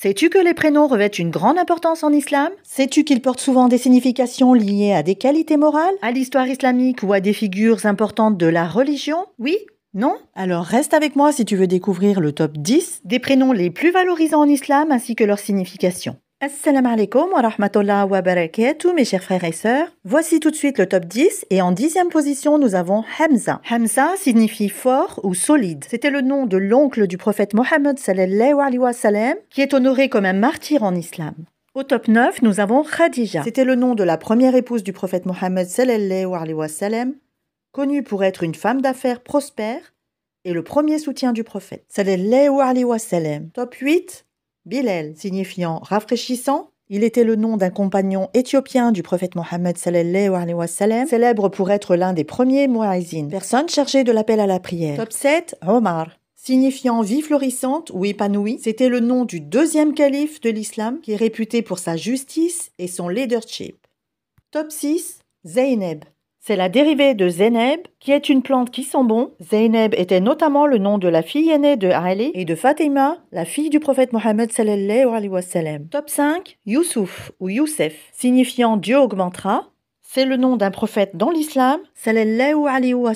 Sais-tu que les prénoms revêtent une grande importance en islam Sais-tu qu'ils portent souvent des significations liées à des qualités morales À l'histoire islamique ou à des figures importantes de la religion Oui non Alors reste avec moi si tu veux découvrir le top 10 des prénoms les plus valorisants en islam ainsi que leurs signification. Assalamu alaikum wa rahmatullah wa barakatuh, mes chers frères et sœurs. Voici tout de suite le top 10 et en dixième position, nous avons Hamza. Hamza signifie fort ou solide. C'était le nom de l'oncle du prophète Mohammed sallallahu alayhi wa sallam qui est honoré comme un martyr en islam. Au top 9, nous avons Khadija. C'était le nom de la première épouse du prophète Mohammed sallallahu alayhi wa sallam, connue pour être une femme d'affaires prospère et le premier soutien du prophète sallallahu alayhi wa sallam. Top 8, Bilal signifiant rafraîchissant, il était le nom d'un compagnon éthiopien du prophète Mohammed sallallahu alayhi wa célèbre pour être l'un des premiers muezzins, personne chargée de l'appel à la prière. Top 7, Omar. Signifiant vie florissante ou épanouie, c'était le nom du deuxième calife de l'islam qui est réputé pour sa justice et son leadership. Top 6, Zeynep. C'est la dérivée de Zéneb, qui est une plante qui sent bon. Zeyneb était notamment le nom de la fille aînée de Ali et de Fatima, la fille du prophète Mohammed sallallahu Top 5, Youssouf ou Youssef, signifiant Dieu augmentera. C'est le nom d'un prophète dans l'islam, sallallahu alayhi wa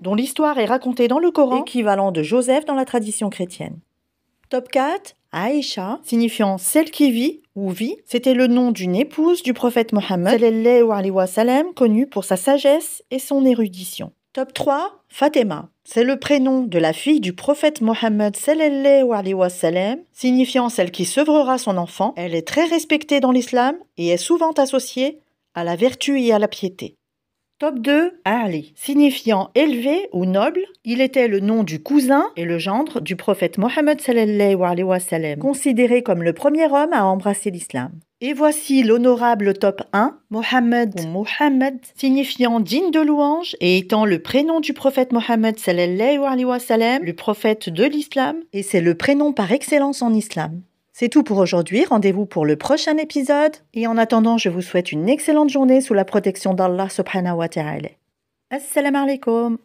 dont l'histoire est racontée dans le Coran, équivalent de Joseph dans la tradition chrétienne. Top 4, Aïcha, signifiant celle qui vit ou vit, c'était le nom d'une épouse du prophète Mohammed, connue pour sa sagesse et son érudition. Top 3, Fatima. C'est le prénom de la fille du prophète Mohammed signifiant celle qui sevrera son enfant. Elle est très respectée dans l'islam et est souvent associée à la vertu et à la piété. Top 2, Ali. Signifiant élevé ou noble, il était le nom du cousin et le gendre du prophète Mohammed sallallahu wa considéré comme le premier homme à embrasser l'islam. Et voici l'honorable top 1, Mohammed Mohammed, signifiant digne de louange et étant le prénom du prophète Mohammed wa le prophète de l'islam, et c'est le prénom par excellence en islam. C'est tout pour aujourd'hui, rendez-vous pour le prochain épisode et en attendant je vous souhaite une excellente journée sous la protection d'Allah subhanahu wa ta'ala. Assalamu alaikum